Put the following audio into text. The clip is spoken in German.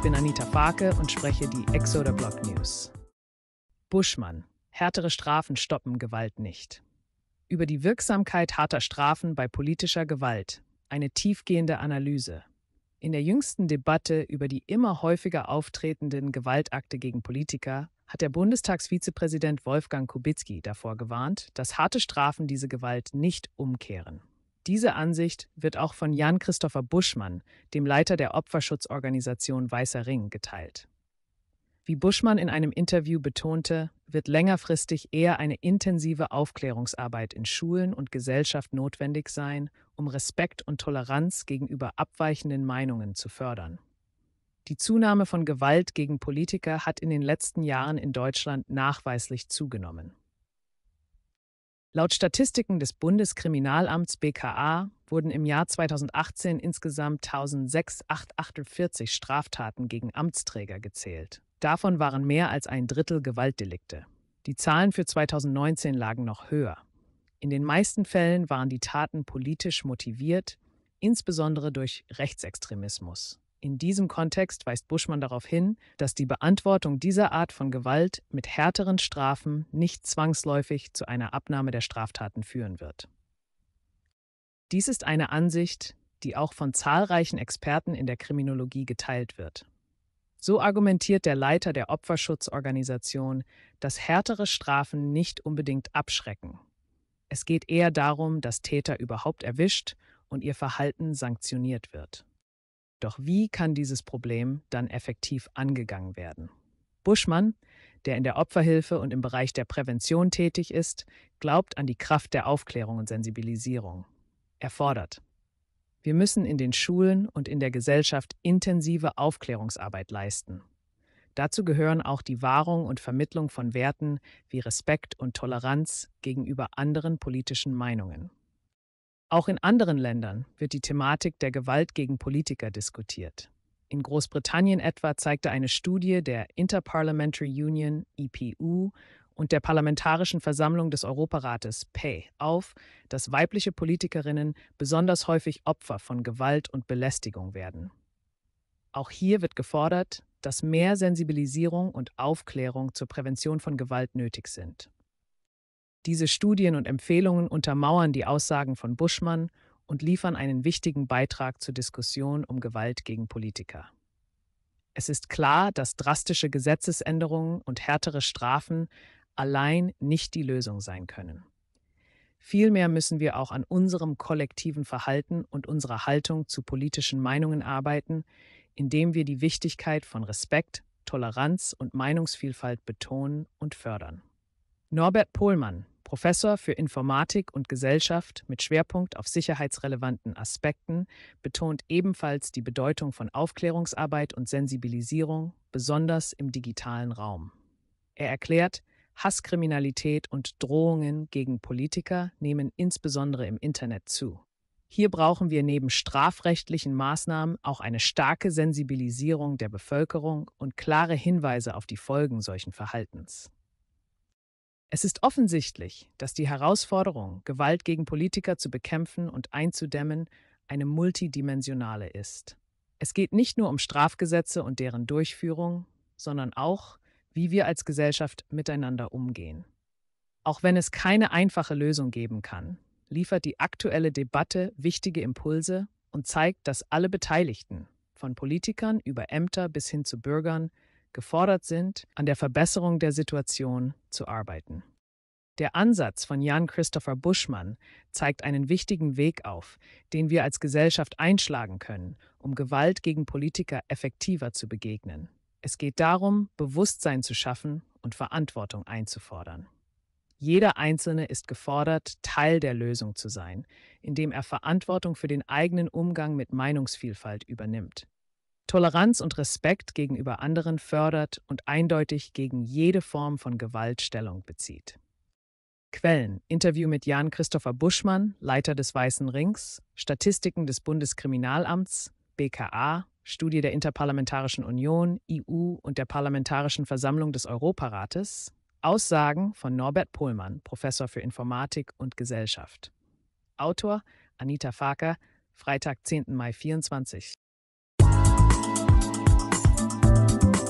Ich bin Anita Farke und spreche die Exoder Block News. Buschmann. Härtere Strafen stoppen Gewalt nicht. Über die Wirksamkeit harter Strafen bei politischer Gewalt. Eine tiefgehende Analyse. In der jüngsten Debatte über die immer häufiger auftretenden Gewaltakte gegen Politiker hat der Bundestagsvizepräsident Wolfgang Kubicki davor gewarnt, dass harte Strafen diese Gewalt nicht umkehren. Diese Ansicht wird auch von Jan-Christopher Buschmann, dem Leiter der Opferschutzorganisation Weißer Ring, geteilt. Wie Buschmann in einem Interview betonte, wird längerfristig eher eine intensive Aufklärungsarbeit in Schulen und Gesellschaft notwendig sein, um Respekt und Toleranz gegenüber abweichenden Meinungen zu fördern. Die Zunahme von Gewalt gegen Politiker hat in den letzten Jahren in Deutschland nachweislich zugenommen. Laut Statistiken des Bundeskriminalamts BKA wurden im Jahr 2018 insgesamt 1648 Straftaten gegen Amtsträger gezählt. Davon waren mehr als ein Drittel Gewaltdelikte. Die Zahlen für 2019 lagen noch höher. In den meisten Fällen waren die Taten politisch motiviert, insbesondere durch Rechtsextremismus. In diesem Kontext weist Buschmann darauf hin, dass die Beantwortung dieser Art von Gewalt mit härteren Strafen nicht zwangsläufig zu einer Abnahme der Straftaten führen wird. Dies ist eine Ansicht, die auch von zahlreichen Experten in der Kriminologie geteilt wird. So argumentiert der Leiter der Opferschutzorganisation, dass härtere Strafen nicht unbedingt abschrecken. Es geht eher darum, dass Täter überhaupt erwischt und ihr Verhalten sanktioniert wird. Doch wie kann dieses Problem dann effektiv angegangen werden? Buschmann, der in der Opferhilfe und im Bereich der Prävention tätig ist, glaubt an die Kraft der Aufklärung und Sensibilisierung. Er fordert, wir müssen in den Schulen und in der Gesellschaft intensive Aufklärungsarbeit leisten. Dazu gehören auch die Wahrung und Vermittlung von Werten wie Respekt und Toleranz gegenüber anderen politischen Meinungen. Auch in anderen Ländern wird die Thematik der Gewalt gegen Politiker diskutiert. In Großbritannien etwa zeigte eine Studie der Interparliamentary Union IPU e und der Parlamentarischen Versammlung des Europarates PEI auf, dass weibliche Politikerinnen besonders häufig Opfer von Gewalt und Belästigung werden. Auch hier wird gefordert, dass mehr Sensibilisierung und Aufklärung zur Prävention von Gewalt nötig sind. Diese Studien und Empfehlungen untermauern die Aussagen von Buschmann und liefern einen wichtigen Beitrag zur Diskussion um Gewalt gegen Politiker. Es ist klar, dass drastische Gesetzesänderungen und härtere Strafen allein nicht die Lösung sein können. Vielmehr müssen wir auch an unserem kollektiven Verhalten und unserer Haltung zu politischen Meinungen arbeiten, indem wir die Wichtigkeit von Respekt, Toleranz und Meinungsvielfalt betonen und fördern. Norbert Pohlmann, Professor für Informatik und Gesellschaft mit Schwerpunkt auf sicherheitsrelevanten Aspekten, betont ebenfalls die Bedeutung von Aufklärungsarbeit und Sensibilisierung, besonders im digitalen Raum. Er erklärt, Hasskriminalität und Drohungen gegen Politiker nehmen insbesondere im Internet zu. Hier brauchen wir neben strafrechtlichen Maßnahmen auch eine starke Sensibilisierung der Bevölkerung und klare Hinweise auf die Folgen solchen Verhaltens. Es ist offensichtlich, dass die Herausforderung, Gewalt gegen Politiker zu bekämpfen und einzudämmen, eine multidimensionale ist. Es geht nicht nur um Strafgesetze und deren Durchführung, sondern auch, wie wir als Gesellschaft miteinander umgehen. Auch wenn es keine einfache Lösung geben kann, liefert die aktuelle Debatte wichtige Impulse und zeigt, dass alle Beteiligten, von Politikern über Ämter bis hin zu Bürgern, gefordert sind, an der Verbesserung der Situation zu arbeiten. Der Ansatz von Jan Christopher Buschmann zeigt einen wichtigen Weg auf, den wir als Gesellschaft einschlagen können, um Gewalt gegen Politiker effektiver zu begegnen. Es geht darum, Bewusstsein zu schaffen und Verantwortung einzufordern. Jeder Einzelne ist gefordert, Teil der Lösung zu sein, indem er Verantwortung für den eigenen Umgang mit Meinungsvielfalt übernimmt. Toleranz und Respekt gegenüber anderen fördert und eindeutig gegen jede Form von Gewalt Stellung bezieht. Quellen: Interview mit Jan Christopher Buschmann, Leiter des Weißen Rings, Statistiken des Bundeskriminalamts, BKA, Studie der Interparlamentarischen Union, EU und der Parlamentarischen Versammlung des Europarates, Aussagen von Norbert Pohlmann, Professor für Informatik und Gesellschaft. Autor Anita Farker, Freitag, 10. Mai 24.